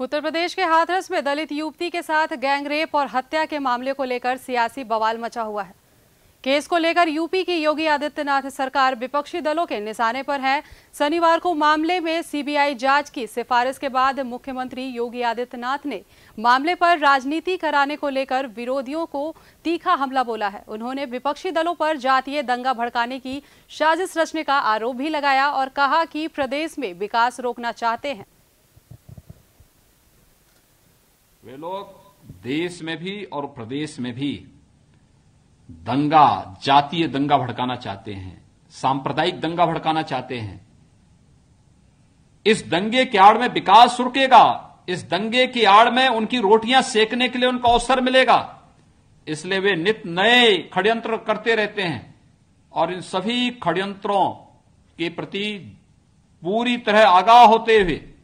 उत्तर प्रदेश के हाथरस में दलित युवती के साथ गैंग रेप और हत्या के मामले को लेकर सियासी बवाल मचा हुआ है केस को लेकर यूपी की योगी आदित्यनाथ सरकार विपक्षी दलों के निशाने पर है शनिवार को मामले में सीबीआई जांच की सिफारिश के बाद मुख्यमंत्री योगी आदित्यनाथ ने मामले पर राजनीति कराने को लेकर विरोधियों को तीखा हमला बोला है उन्होंने विपक्षी दलों पर जातीय दंगा भड़काने की साजिश रचने का आरोप भी लगाया और कहा कि प्रदेश में विकास रोकना चाहते हैं वे लोग देश में भी और प्रदेश में भी दंगा जातीय दंगा भड़काना चाहते हैं सांप्रदायिक दंगा भड़काना चाहते हैं इस दंगे की आड़ में विकास रुकेगा इस दंगे की आड़ में उनकी रोटियां सेकने के लिए उनको अवसर मिलेगा इसलिए वे नित नए षड्यंत्र करते रहते हैं और इन सभी षड्यंत्रों के प्रति पूरी तरह आगाह होते हुए